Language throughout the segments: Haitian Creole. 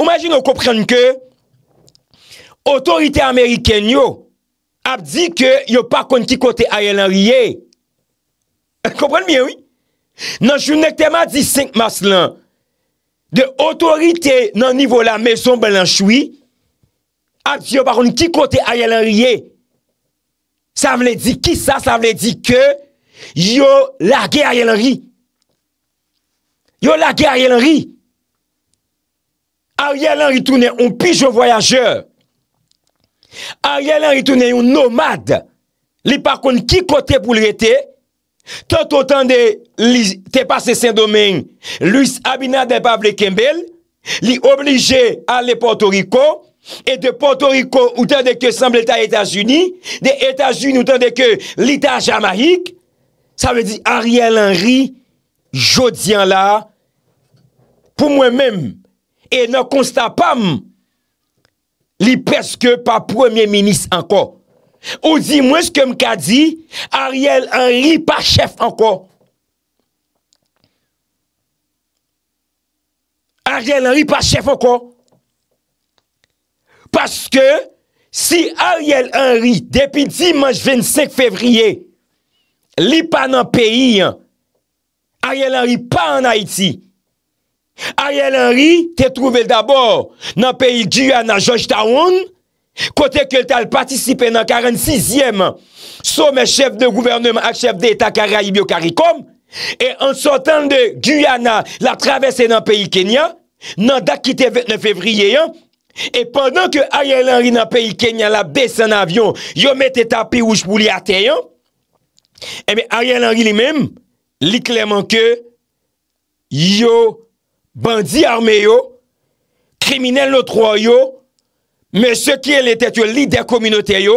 Omajine ou komprende ke Otorite Ameriken yo ap di ke yo pakon ki kote a ye lan rye Komprende miye ou? Nan chou netema di 5 mas lan de otorite nan nivou la meson belan choui ap di yo pakon ki kote a ye lan rye Sa vle di ki sa? Sa vle di ke yo lage a ye lan rye Yo lage a ye lan rye Ariel Henry tourne yon pijon voyajeur, Ariel Henry tourne yon nomade, li par kon ki kote pou li ete, ton ton ton de li te pase sen domen, luis abina de Pablo Kembel, li oblige ale Porto Rico, et de Porto Rico, ou tan de ke san bleta Etasuni, de Etasuni ou tan de ke lita Jamaik, sa ve di Ariel Henry, jodian la, pou mwen menm, E nan konsta pa m, li peske pa premier menis anko. Ou di mwen se kem ka di, Ariel Henry pa chef anko. Ariel Henry pa chef anko. Paske si Ariel Henry depi dimanj 25 fevriye, li pa nan peyi an, Ariel Henry pa an Haiti an. Ariel Henry te trouve d'abor nan peyi Guyana, George Town, kote ke l tal patisipe nan 46e, sou men chef de gouvernement ak chef de etat Karayib Yo Karikom, e an sotan de Guyana la travesse nan peyi Kenya, nan dak ki te vek nan fevriye, e penan ke Ariel Henry nan peyi Kenya la besan avyon, yo mette ta pi ouj pou li ate, e eh men Ariel Henry li men, li kleman ke, yo men, Bandi arme yo, kriminelle no tro yo, me se ki el etet yo lider kominote yo,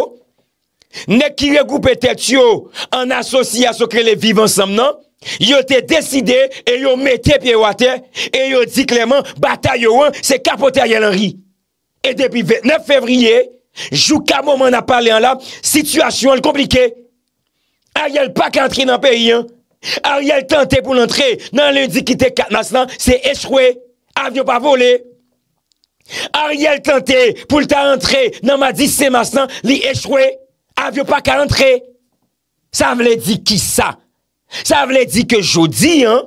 ne ki regoupe etet yo an asosya soke le vive ansam nan, yo te deside e yo mete piye wate, e yo di kleman batay yo an se kapote a ye lan ri. E depi 9 fevriye, jou ka mouman a pale an la, situasyon al komplike, a ye l pak antri nan peyi an. Ariel tentè pou l'entrè nan lè di ki te kat nasnan, se echwe, avyo pa vole. Ariel tentè pou l'ta entrè nan ma di se masnan, li echwe, avyo pa ka entrè. Sa vle di ki sa? Sa vle di ke jodi an,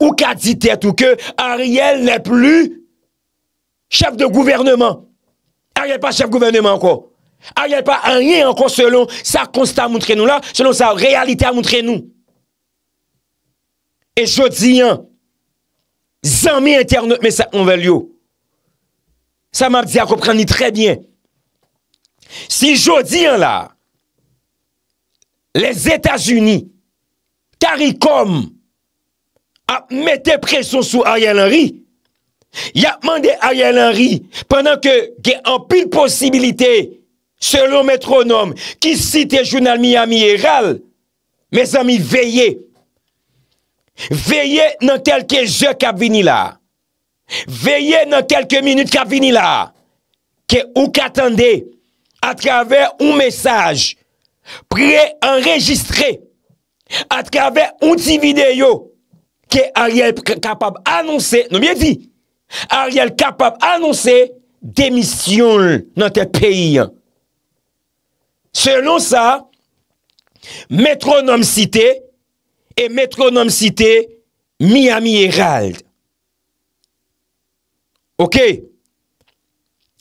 ou ka di tet ou ke Ariel nè plu chef de gouvernement. Ariel pa chef gouvernement anko. Ariel pa a rien anko selon sa constat mountre nou la, selon sa realite mountre nou. E jodi an, zan mi interne, me sa konvel yo. Sa ma di a kopran ni trebyen. Si jodi an la, les Etats-Unis, karikom, ap mette presyon sou a yalari, ya mande a yalari, penan ke ge an pil posibilite, se lon metronom, ki site jounal mi yami e ral, me zan mi veye, Veye nan telke je kap vini la. Veye nan telke minute kap vini la. Ke ou katande. A traver un mesaj. Pre enregistre. A traver un ti video. Ke a riel kapab anonsen. Non mwen di. A riel kapab anonsen. Demisyon nan te peyi. Selon sa. Metronom site. A. Et métronome cité... Miami Herald. Ok.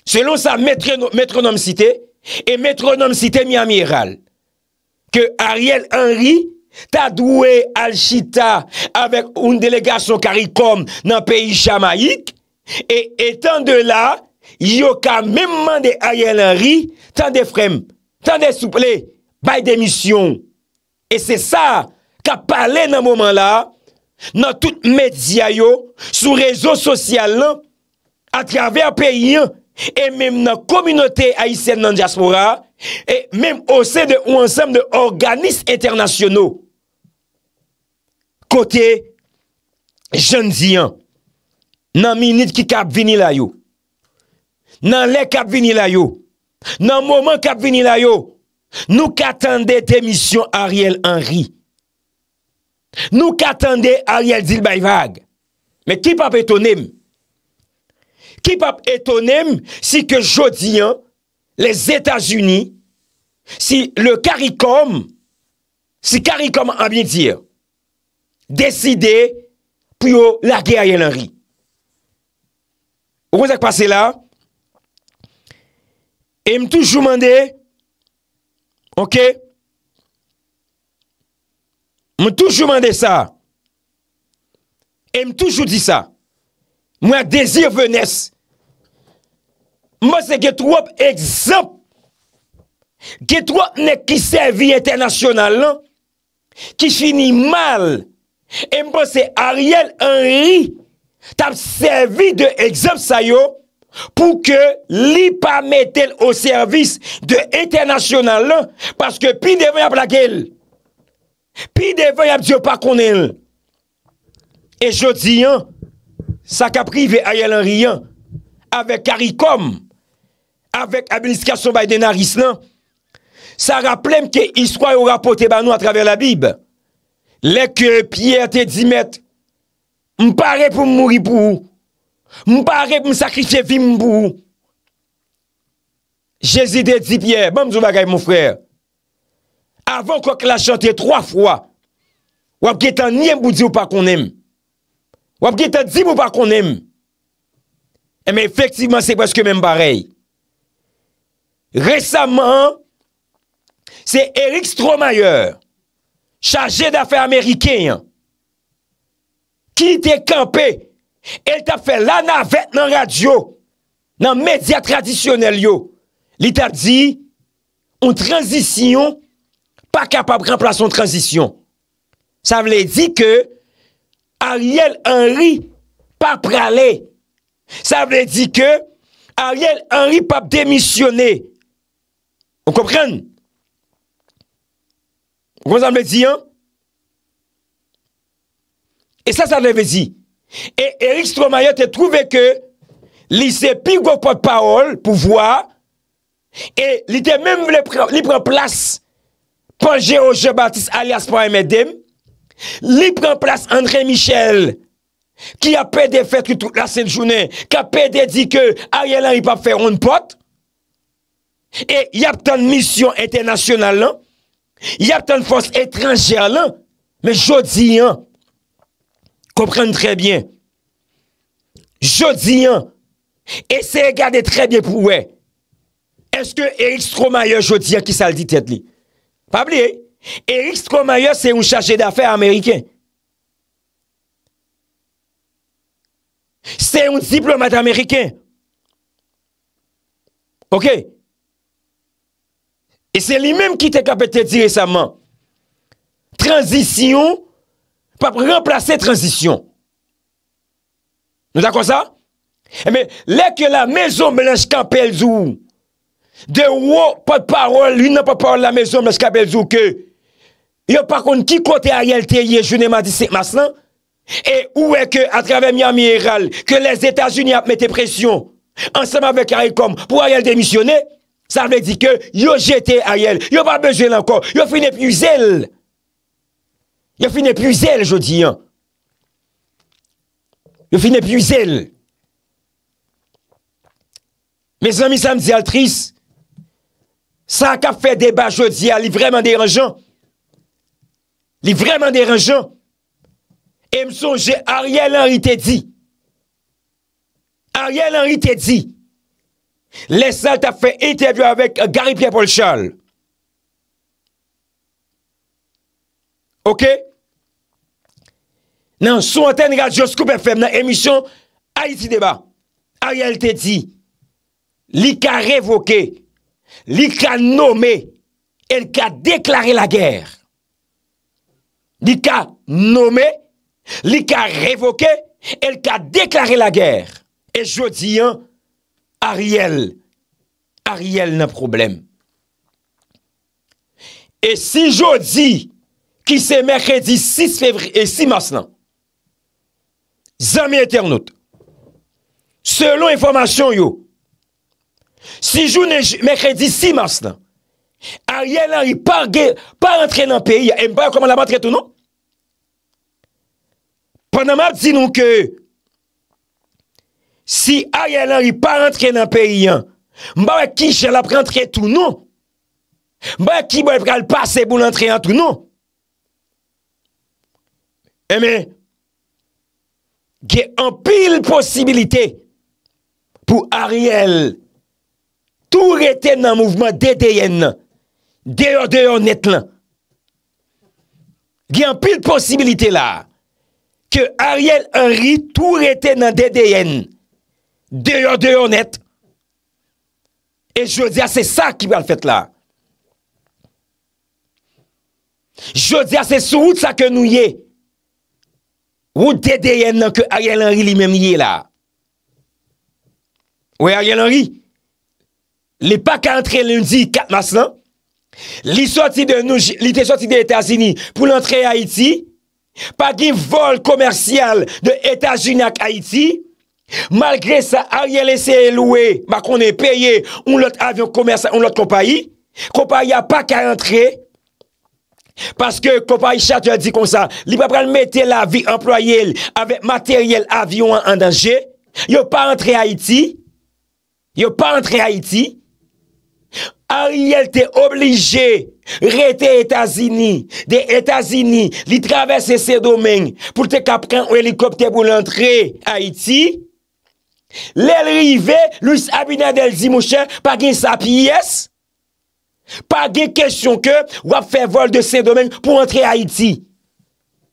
Selon sa métronome cité... Et métronome cité Miami Herald... Que Ariel Henry... Ta doué al chita... Avek un delegaçon karikom... Nan peyi chamaik... Et etan de la... Yo ka memman de Ariel Henry... Tan de frem... Tan de souple... Baye de mission... Et se sa... ka pale nan mouman la, nan tout medya yo, sou rezo sosyal nan, atraver peyi an, e mem nan kominote a Yissel nan diaspora, e mem osse de ou ansam de organisme internasyonou. Kote, jen diyan, nan minit ki kap vini la yo, nan le kap vini la yo, nan mouman kap vini la yo, nou katande temisyon Ariel Henry, Nou katande a li al dil bay vag Me kipap etonem Kipap etonem Si ke jodi an Les Etats-Unis Si le karikom Si karikom an bine dir Deside Puyo lage a yel an ri Ou mwen sak pase la E m toujou mande Ok Ok Mwen toujou mande sa. E mwen toujou di sa. Mwen dezi venes. Mwen se getou ap ekzamp. Getou ap ne ki servi internasyonal lan. Ki fini mal. E mwen se Ariel Henry tap servi de ekzamp sa yo pou ke li pa metel au servis de internasyonal lan. Paske pi devya plakel. Pi de vey ap diyo pa konen l. E jodi an, sa kapri ve a yel an riyan, avek karikom, avek abiliskasyon bay den a rislan, sa rapplem ke iswoy ou rapote ban nou a traver la bib. Lek ke piye te di met, mpare pou mmouri pou ou, mpare pou msakrifye vi mpou ou. Jezi de di piye, ban mzou bagay mwou frey, avan kwa kwa la chante 3 fwa, wap ge tan nye mbou di ou pa konem, wap ge tan di mbou pa konem, eme efektivman se baske men barey, resaman, se Erik Stromayer, chaje da fe Amerikeyan, ki te kampe, el ta fe la navet nan radyo, nan media tradisyonel yo, li ta di, on transisyon, pas capable de remplacer son transition. Ça veut dire que Ariel Henry pas pralé. Ça veut dire que Ariel Henry pas démissionné. Vous comprenez? Vous comprenez hein? Et ça, ça veut dire. Et Eric Stromayot a trouvé que lycée Pigo porte-parole pour voir. Et il même voulu prendre place Pange o Jebatis alias Pae Medem, li pren plas André Michel, ki apè de fèk loutou la sèl jounè, ki apè de di ke a yè lan y pa fè roun pot, e y ap tèn mission etènasyonal lan, y ap tèn fòs etranger lan, mè Jodyan, komprenne trè bie, Jodyan, e sè gade trè bie pou wè, eske Eriks Tromayor Jodyan ki sal di tèt li? Pa ap liye, Eriks Koumaïa se yon chache d'affer Ameriken. Se yon diplomat Ameriken. Ok. E se li menm ki te kapete direseman. Transisyon, pa remplace transisyon. Nou takon sa? Eme, eh leke la mezon melej kampel zou ou. De haut, pas de parole, lui n'a pas parole la maison, mais ce qu'appelle dit que, yo par contre, qui côté Ariel Terrier, je ne pas dit c'est maintenant et où est que, à travers Miami Herald, que les États-Unis a mis pression, ensemble avec Aricom, pour Ariel démissionner, ça veut dire que, yo jeté Ariel, yo pas besoin encore, yo fini elle, yo fini zèle je dis, hein. Yo fini épuiser Mes amis, ça me dit altrice. Sa ka fe deba jodi a ah, li vreman deranjan? Li vreman deranjan? E mson jè a riyal anri te di? A riyal anri te di? Lesal ta fe interview avèk euh, Garipia Polchal? Ok? Nan sou antenne radio Skoub FM nan emisyon a yi ti deba? A riyal te di? Li ka revokey? Li ka nome, el ka deklare la gèr. Li ka nome, li ka revoke, el ka deklare la gèr. E jodi an, a riel, a riel nan problem. E si jodi, ki se mèkè di 6 fèvri, e si mas nan. Zami internet, selon informasyon yo, Si joun me kredi 6 mars nan, Ariel anri pa rentre nan peyi an, e mba koman la rentre tou nou? Panama di nou ke, si Ariel anri pa rentre nan peyi an, mba wak ki chalap rentre tou nou? Mba wak ki wak alpase bou lantre an tou nou? Eme, eh ge an pil posibilite pou Ariel tou reten nan mouvman D.D.Yen nan, D.O.D.O. net lan. Gyan pil posibilite la, ke Ariel Henry tou reten nan D.D.Yen, D.O.D.O. net, e jwè di a se sa ki wè al fèt la. Jwè di a se sou wout sa ke nou ye, wout D.D.Yen nan ke Ariel Henry li men miye la. Ou e Ariel Henry? li pa ka entre lundi kat maslan, li te sorti de Etasini pou l'entre Haiti, pa ki vol komersyal de Etasini ak Haiti, malgre sa a rye lese loue, ma kon e peye un lot avyon komersyal, un lot kopayi, kopayi a pa ka entre, paske kopayi chate a di kon sa, li pa pran mette la vi employel, ave materyel avyon an danje, yo pa entre Haiti, yo pa entre Haiti, Ariel te oblige rete Etazini, de Etazini li travesse se domen pou te kapren ou helikopte pou l'entre Aiti. Lèl rive, Louis Abinadel Zimoucher pagin sa piyes, pagin kesyon ke wap fe vol de se domen pou entre Aiti.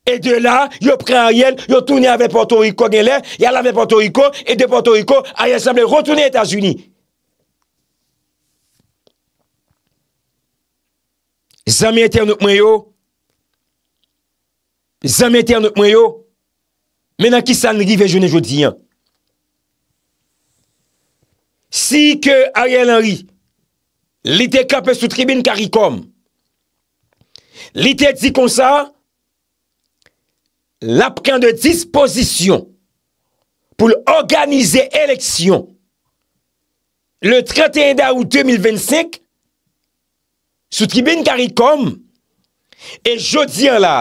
E de la, yo pren Ariel, yo toune avè Porto Rico gen lè, yal avè Porto Rico, et de Porto Rico a yasemble rotoune Etazini. Zame etè an nouk mwè yo, zame etè an nouk mwè yo, mena ki sa nri ve jounè joudiyan. Si ke a yè lanri, li te kapè sou tribine karikom, li te di konsa, la pren de disposisyon pou l'organize eleksyon le 31 da ou 2025, Sout kibine karikom, e jodi an la,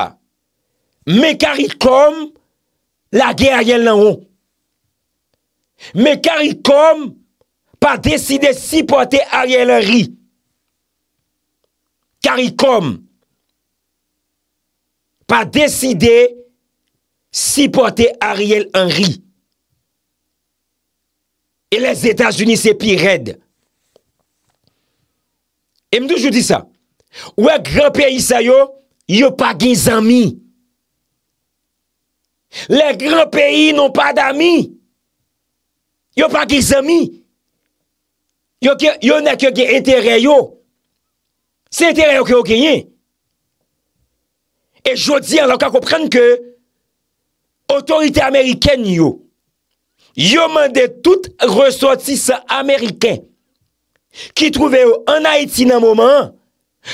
me karikom, la gen Ariel nan ou. Me karikom, pa deside si pote Ariel en ri. Karikom, pa deside si pote Ariel en ri. E les Etats-Unis se pi redd. E mdouj yo di sa? Ouè gran peyi sa yo, yo pa gen zami. Le gran peyi non pa dami. Yo pa gen zami. Yo ne ke gen entere yo. Se entere yo ke yo genye. E jodi an lakakopren ke, otorite Ameriken yo. Yo mande tout resotise Ameriken. Ki trouve yo anaiti nan mouman,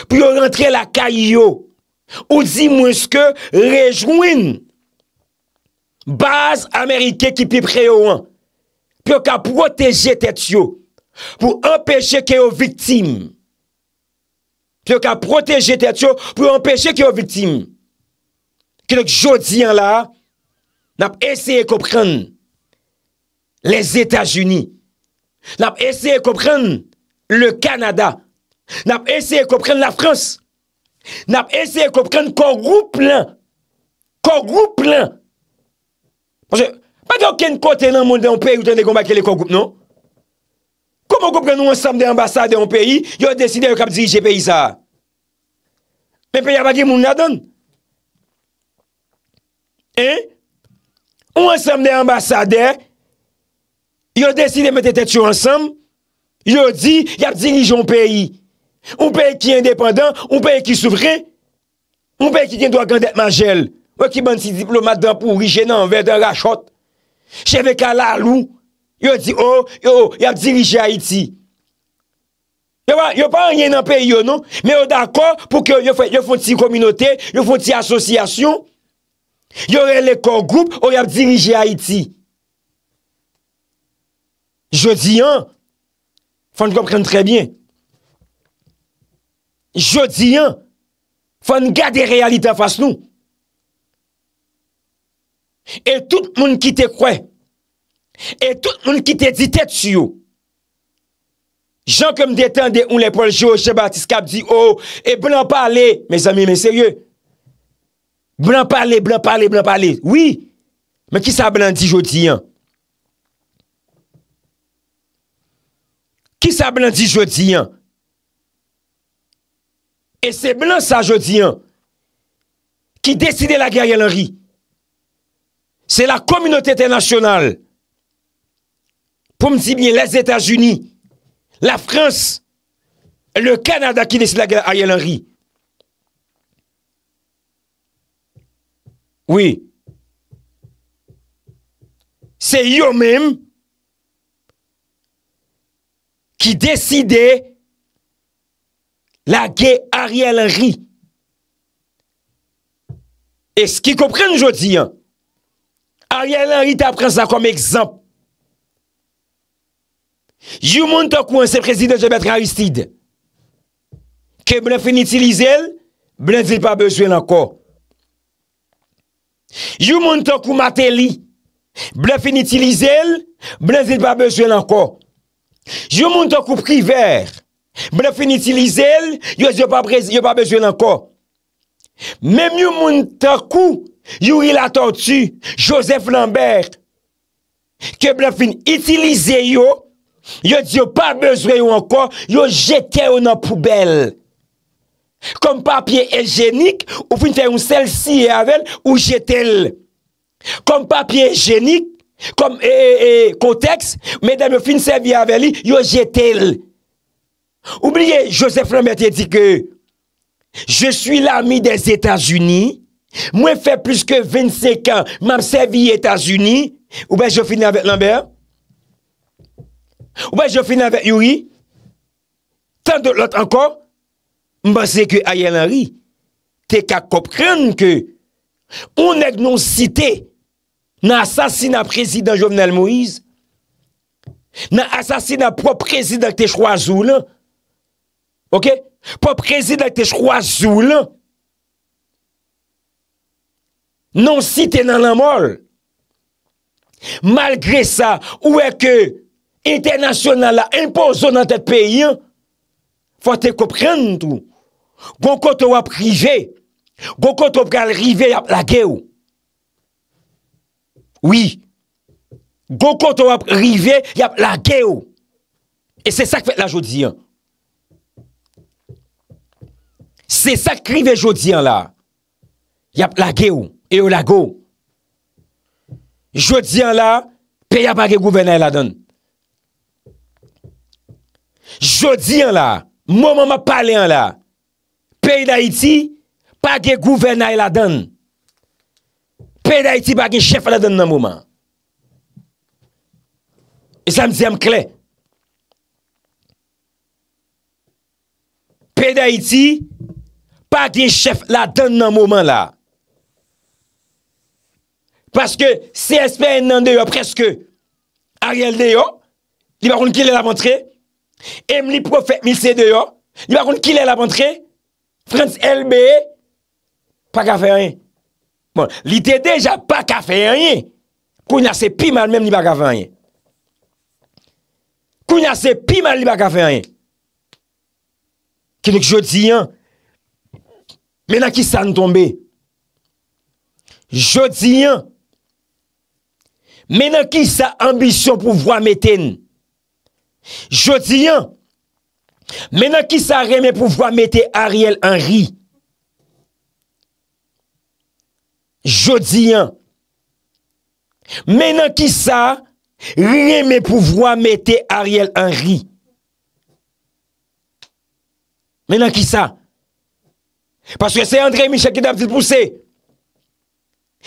pou yo rentre la kay yo, ou di mweske rejouin, baz Amerike ki pi pre yo an, pou yo ka proteje tet yo, pou empeshe ke yo vitim, pou yo ka proteje tet yo, pou yo empeshe ke yo vitim, ki nouk jodi an la, nap eseye kopren, les Etat-Unis, nap eseye kopren, Le Kanada. Nap eseye kopren la Frans. Nap eseye kopren kogrou plan. Kogrou plan. Pwajè, pa gen kote non? nan moun den anpey yon ten de konba ke le kogrou nan. Komo kopren ou ansam de ambassade anpey yon deside yo kap dizi jepay sa. Men pey apage moun nadon. Eh, ou ansam de ambassade yo deside mette tetyo ansam Yow di, yow dirij yon peyi. Yon peyi ki independant, yon peyi ki soufren. Yon peyi ki gen doa gandet manjel. Mwen ki bant si diplomat dan pou rije nan enver den rachot. Cheve kalalou. Yow di, yow, oh, yow, yow dirije Haiti. Yow pa rien nan peyi yon nou. Men yon d'akor pou ke yon fwoti kominote, yon fwoti asosyasyon. Yon ren le kor group, oh, yon yon dirije Haiti. Yow di yon. Fon kompren trebyen. Jodi yon. Fon gade realita fas nou. E tout moun ki te kwen. E tout moun ki te ditet su yo. Jan kem detan de ou le poljo, Chebartis kap di, oh, E blan pale, Mes ami, men serye. Blan pale, blan pale, blan pale. Oui. Men ki sa blan di jodi yon? ki sa blan di jodi an, e se blan sa jodi an, ki deside la gaya yon ri, se la kominote etenasyonal, pou m di bine les Etats-Unis, la Frans, le Kanada ki deside la gaya yon ri, oui, se yo menm, ki deside la ge Ariel Henry. E ski kopren nou jodi an, Ariel Henry ta pren sa kom ekzamp. Jou moun ta kou an se prezide je betre Aristide, ke blan fin itilize el, blan zil pa bejwen lanko. Jou moun ta kou mater li, blan fin itilize el, blan zil pa bejwen lanko. Yo moun takou pri ver, bre fin itilize yo, yo yo pa bezo yo anko. Mem yo moun takou, yo yo ila taoutu, Joseph Lambert, ke bre fin itilize yo, yo yo pa bezo yo anko, yo jete yo nan poubel. Kom papye ejenik, ou fin te yon sel siye avel, ou jete l. Kom papye ejenik, kom e konteks mèdè mè fin sèvye avè li yo jè tèl oubliye Joseph Rambert yè di kè je sou l'ami des Etats-Unis mè fè plus kè 25 ans mè mè sèvye Etats-Unis ou bè jè fin avè l'enver ou bè jè fin avè yoi tan de lot ankon mè sè kè a yè nari te kè kòp kèm kè ou nèk nou sitè nan asasina prezident Jovenel Moïse, nan asasina pop prezident te chroazou lan, ok, pop prezident te chroazou lan, nan si te nan la mol, malgre sa, ou eke, internasyonan la impozon nan te peyi an, fote kouprenn tou, goko tou aprive, goko tou aprive ap lage ou, Oui, go konto wap rive, yap lage ou. E se sak fèt la jodi an. Se sak rive jodi an la, yap lage ou, e ou lago. Jodi an la, pe yap a ge gouvenay la don. Jodi an la, mou mou mou pale an la, pe yon a iti, pa ge gouvenay la don. Jodi an la, mou mou mou pale an la, pe yon a iti, pa ge gouvenay la don. Pè d'Haïti pa gen chèf la don nan mouman. E sa m zi am kle. Pè d'Haïti pa gen chèf la don nan mouman la. Paske CSP en nan de yo preske. Ariel de yo. Li bakoun ki lè la ban tre. Emli profèk mi sè de yo. Li bakoun ki lè la ban tre. Frans LB. E, Pak a fè yon yon. Bon, li te deja pa kafe anye, kou nase pi mal mem li ba kafe anye. Kou nase pi mal li ba kafe anye. Kilek jodi an, mena ki sa n tombe? Jodi an, mena ki sa ambisyon pou vwa meten? Jodi an, mena ki sa reme pou vwa meten Ariel Henry? Jodi yon. Menan ki sa, rime pou vwa mette Ariel Henry. Menan ki sa, paske se André Michal ki da ptite pousse,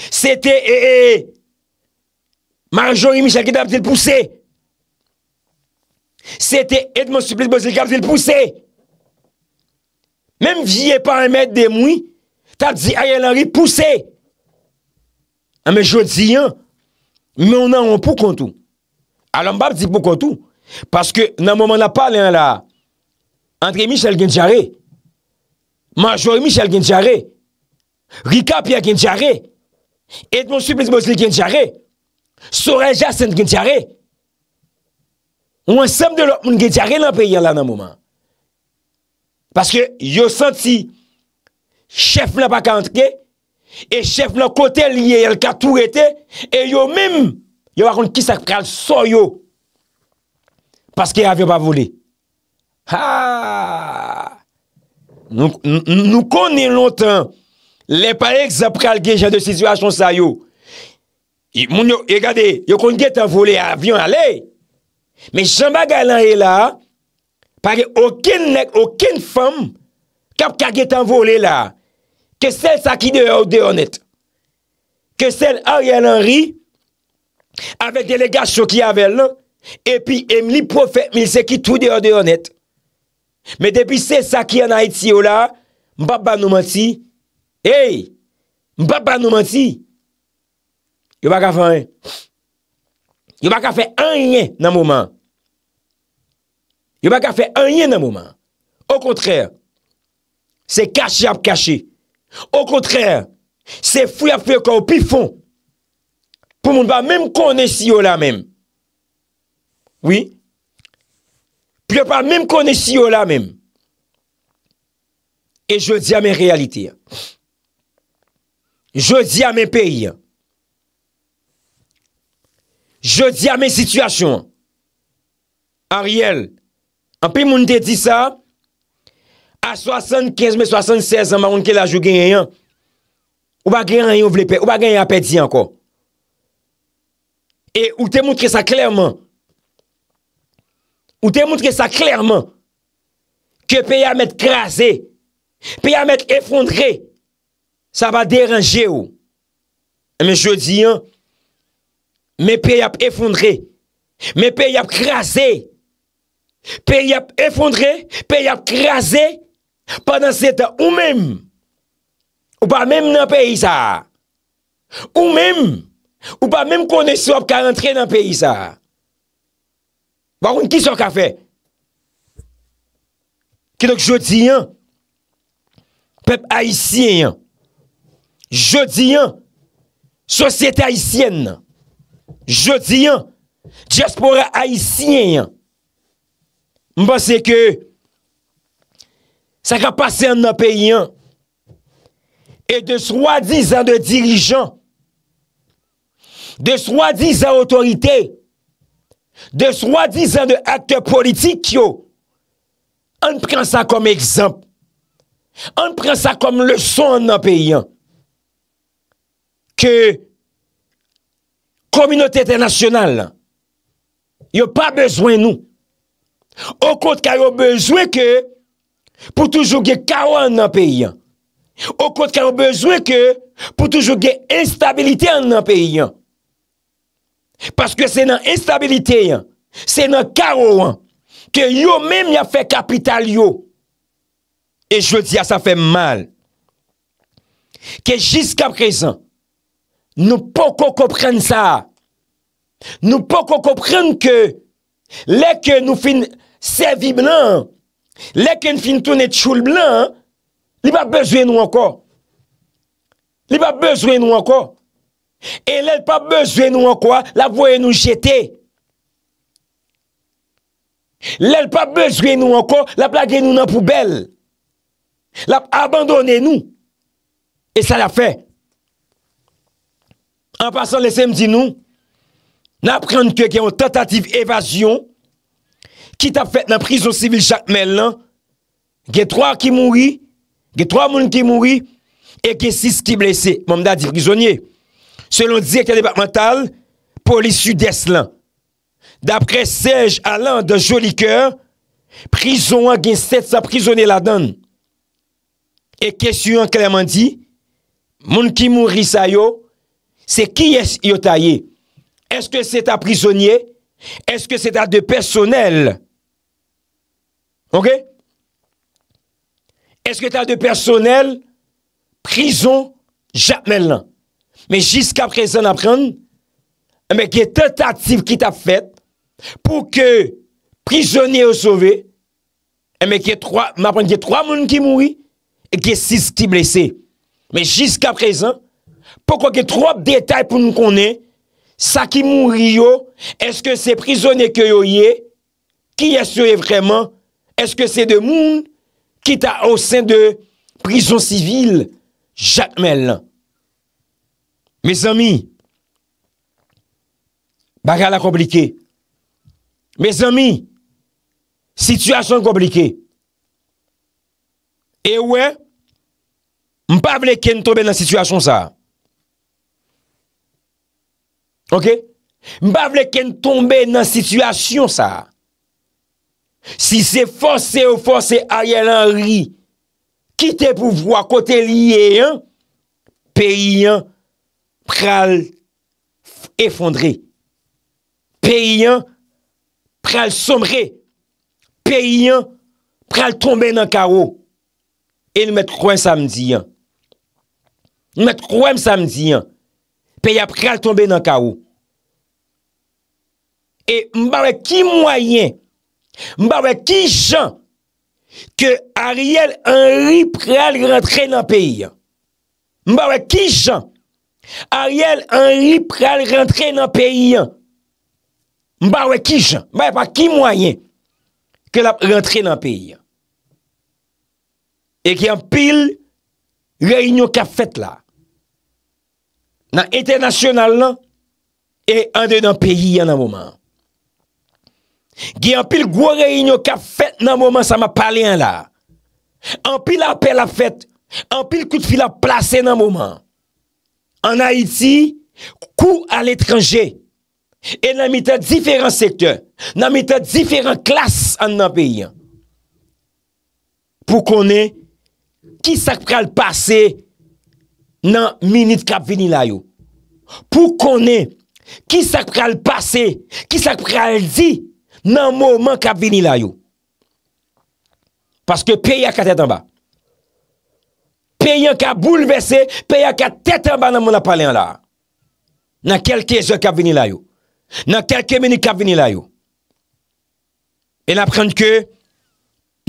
se te E.E. E. Marjorie Michal ki da ptite pousse, se te Edmond Suplice Bosica ptite pousse. Menm viye pa en mette de moui, ta di Ariel Henry pousse. Amè ah, jwè di yon, mè ou nan ou pou kontou. Alè mbap di pou kontou, paske nan mouman la pale yon la, entre Michel Gendjare, Major Michel Gendjare, Rika Pia Gendjare, Edmon Suplis Bosli Gendjare, Soray Jassen Gendjare, ou ansem de lò moun Gendjare nan peyi yon la nan mouman. Paske yo santi, chef mè la pa kanteke, E chef la kote liye elka tou ete E yo mime Yo akon ki sak pral so yo Paske avyon pa vole Ha Nou konen lontan Le parek zap pral geje de sisu a chonsa yo Moun yo egade Yo konen ge tan vole avyon ale Me chan bagay lan e la Parek okin nek Okin fam Kap ka ge tan vole la Ke sel sa ki de ou de honet. Ke sel Ariel Henry. Avek delega chou ki avel lan. E pi em li profet. Mi se ki tou de ou de honet. Me depi sel sa ki anayet si ou la. Mbaba nou man si. Hey. Mbaba nou man si. Yo baka fè an. Yo baka fè an yè nan mouman. Yo baka fè an yè nan mouman. Au kontrèr. Se kache ap kache. Ou kontre, se fwe a fwe ka ou pi fwe, pou moun pa mèm kone si yo la mèm. Oui, pou moun pa mèm kone si yo la mèm. E je di a mè realite. Je di a mè peyi. Je di a mè situasyon. Ariel, an pi moun de di sa... a 75 men 76 an moun ke la jo genye yon ou ba genye apè di an ko e ou te moutre sa klèrman ou te moutre sa klèrman ke pe yon mèt krasè pe yon mèt efondre sa va deranje ou e men jodi yon men pe yon ap efondre men pe yon ap krasè pe yon ap efondre pe yon ap krasè Pa nan sèta ou mèm. Ou pa mèm nan peyi sa. Ou mèm. Ou pa mèm konè sou ap ka rentre nan peyi sa. Bakoun ki sou ka fè? Kèdok jodi yon. Pep haisyen yon. Jodi yon. Sòsète haisyen nan. Jodi yon. Djaspora haisyen yon. Mba sè ke... sa ka pase an nan peyyan, e de swa dizan de dirijan, de swa dizan otorite, de swa dizan de akte politik yo, an pren sa kom ekzamp, an pren sa kom leson nan peyyan, ke kominote etenasyonal, yo pa bezwen nou, okot ka yo bezwen ke pou toujouge kawa nan peyi an. Ou kote kan bejwe ke, pou toujouge instabilite an nan peyi an. Paske se nan instabilite an, se nan kawa an, ke yo menm ya fe kapital yo. E jwet ya sa fe mal. Ke jiska prezan, nou pou kon kompren sa. Nou pou kon kompren ke, leke nou fin se vib nan an, Lè ken fin tou net choul blan, lè pa bezwe nou anko. Lè pa bezwe nou anko. E lè pa bezwe nou anko, la voye nou jete. Lè pa bezwe nou anko, la plage nou nan poubel. La abandone nou. E sa la fe. An pasan lè semdi nou, nan aprenn ke gen yon tentative evasyon. Ki ta fèt nan prison sivil chakmel lan, gen 3 ki moui, gen 3 moun ki moui, e gen 6 ki blese, moun da di prisonye. Se loun diye ki a depak mental, polis yu des lan. Dapre sej alan de joli kèr, prison an gen 7 sa prisonye la dan. E kes yu an kèlèman di, moun ki moui risay yo, se ki yè yotaye? Eske se ta prisonye? Eske se ta de personel? Eske eh ta eh de personel Prison Jamel lan Men jiska prezen apren Mwen ke tet atif ki ta fet Pou ke Prisoner ou sove Mwen ke 3 moun ki mouri E ke 6 ki blese Men jiska prezen Pou ko ke 3 detay pou nou konen Sa ki mouri yo Eske se prisoner ki yo ye Ki yase yo ye vreman Est-ce que c'est de moun ki ta ou sen de prison civil jatmel? Mes amis, baka la komplike. Mes amis, situasyon komplike. E ouen, m pa vle ken tombe nan situasyon sa. Ok? M pa vle ken tombe nan situasyon sa. Si se fose ou fose a ye lan ri, ki te pou vwa kote liye yon, pe yon pral efondre. Pe yon pral somre. Pe yon pral tombe nan ka ou. E nou met kwen samdi yon. Nou met kwen samdi yon. Pe yon pral tombe nan ka ou. E mbare ki mwayen Mba wè kishan ke Ariel Henry pral rentre nan peyi an. Mba wè kishan Ariel Henry pral rentre nan peyi an. Mba wè kishan mba wè pa ki mwanyen ke l ap rentre nan peyi an. E ki an pil reynyon ka fèt la. Nan ete nasyonal nan e an de nan peyi an nan mouman. Gye anpil gwo rey inyo kap fèt nan mouman sa ma palyen la. Anpil apè la fèt. Anpil kout fi la plase nan mouman. An a iti, kou al etranje. E nan mitè diferan sektor. Nan mitè diferan klas an nan peyen. Pou konen, ki sak pral pase nan minit kap vini layo. Pou konen, ki sak pral pase, ki sak pral di. nan mou man kap vini la yo. Paske pey a ka tete an ba. Pey a ka boulevese, pey a ka tete an ba nan mou la pale an la. Nan kelke zon kap vini la yo. Nan kelke meni kap vini la yo. E la prenke,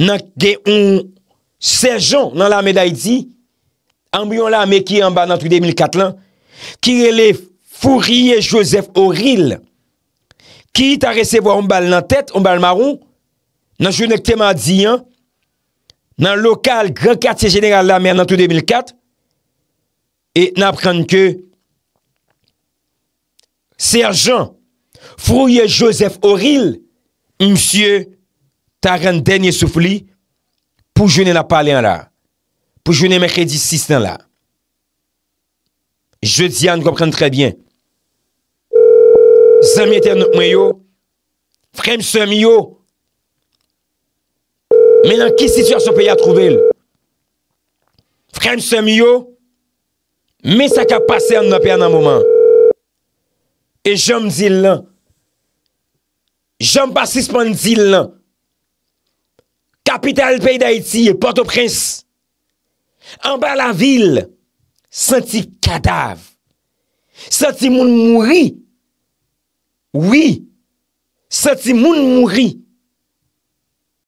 nan gen yon sejon nan la meday di, ambyon la meki an ba nan 2004 lan, kiye le fourie Joseph O'Reill, ki ta resevo an bal nan tet, an bal maroun, nan jounen keman diyan, nan lokal, gran kati general la mer nan tout 2004, et nan apren ke, serjan, frouye Joseph O'Real, msye, ta ren denye soufli, pou jounen ap pale an la, pou jounen me kredi 6 nan la, je diyan, an kompren trebyen, Zemye ten nouk mwen yo, frem semi yo, men an ki situasyon peye a trove l. Frem semi yo, men sa ka pase an noupe an an mouman. E jom di l lan, jom basi spon di l lan. Kapital peye da iti, e Port-au-Prince, an ba la vil, senti kadav, senti moun mouri. Oui, sa ti moun moun ri.